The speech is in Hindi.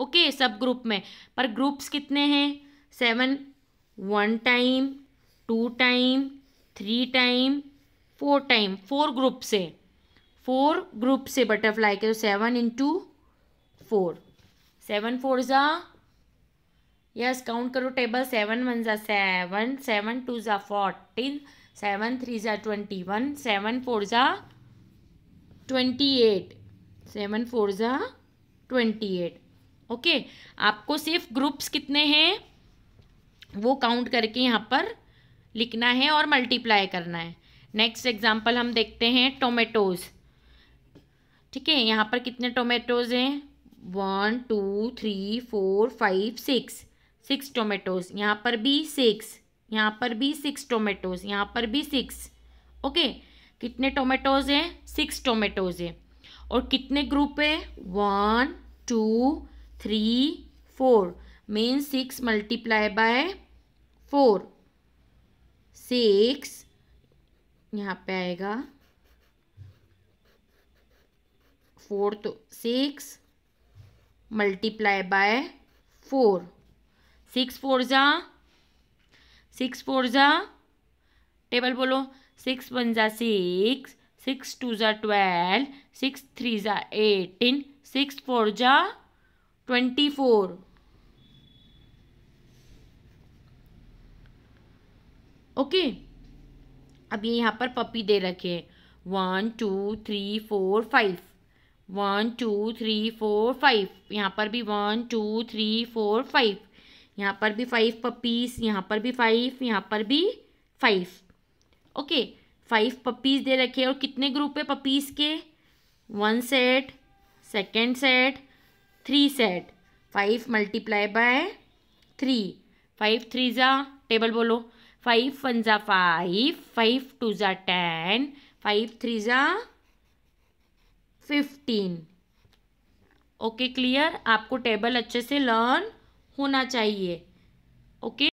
ओके सब ग्रुप में पर ग्रुप्स कितने हैं seven one time two time three time four time four group से फोर ग्रुप से बटरफ्लाई के तो seven into four seven four ज़ा यस काउंट करो टेबल सेवन वन ज़ा सेवन सेवन टू ज़ा फोर्टीन सेवन थ्री ज़ा ट्वेंटी वन सेवन फोर ज़ा ट्वेंटी एट सेवन फोर ज़ा ट्वेंटी एट ओके आपको सिर्फ ग्रुप्स कितने हैं वो काउंट करके यहाँ पर लिखना है और मल्टीप्लाई करना है नेक्स्ट एग्जाम्पल हम देखते हैं टोमेटोज़ ठीक है यहाँ पर कितने टोमेटोज़ हैं one two three four five six six tomatoes यहाँ पर भी सिक्स यहाँ पर भी सिक्स टोमेटोज़ यहाँ पर भी सिक्स ओके कितने टोमेटोज़ हैं सिक्स टोमेटोज़ हैं और कितने ग्रुप है one two three four mean six multiply by four six यहाँ पे आएगा फोर तो six multiply by four six four जा सिक्स फोर जा टेबल बोलो सिक्स वन जा सिक्स सिक्स टू जा ट्वेल्व सिक्स थ्री जा एटीन सिक्स फोर जा ट्वेंटी फोर ओके अब ये यहाँ पर पपी दे रखे हैं one two three four five one two three four five यहाँ पर भी one two three four five यहाँ पर भी फाइव पपीस यहाँ पर भी फाइव यहाँ पर भी फाइव ओके फाइव पपीज़ दे रखे और कितने ग्रुप है पपीज़ के one set second set three set five multiply by three five three ज़ा टेबल बोलो फाइव वन ज़ा फाइव फाइव टू ज़ा टेन फाइव थ्री ज़ा फिफ्टीन ओके क्लियर आपको टेबल अच्छे से लर्न होना चाहिए ओके okay?